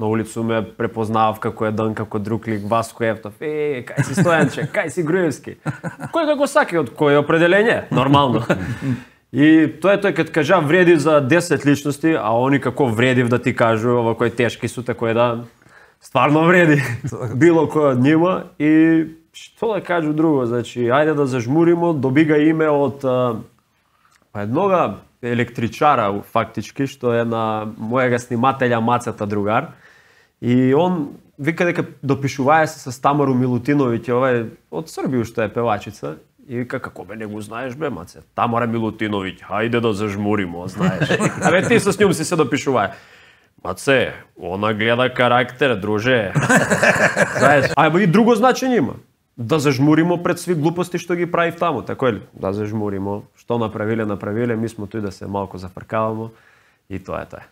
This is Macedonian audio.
на улицу ме препознав како е дан како друг лик, Васко Евтов. Е, кај си Стојанче, кај си Груевски. Кој како саки од кој определење, нормално. И тоа е тој кога кажа вреди за 10 личности, а они како вреди да ти кажу, ова кој тешки су, е да стварно вреди така. било кој од нема и што да кажу друго, значи ајде да зажмуримо, доби име од па еднога електричара фактички, што е на мојега снимателја Мацата Другар. И он вика дека допишувае се со Стамару Милутиновиќ, овај од Србија што е певачица, И вика, како бе, не го знаеш бе, маце, Тамара Милутиновиќ, хајде да зажмуримо, знаеш. Абе, ти со с си се допишувае. Маце, она гледа карактер, друже. знаеш, а и друго значење има да зажмуримо пред сви глупости што ги прави таму, така ли? Да зажмуримо, што направиле, направиле, ми смо тој да се малку зафркаваме и тоа е тоа.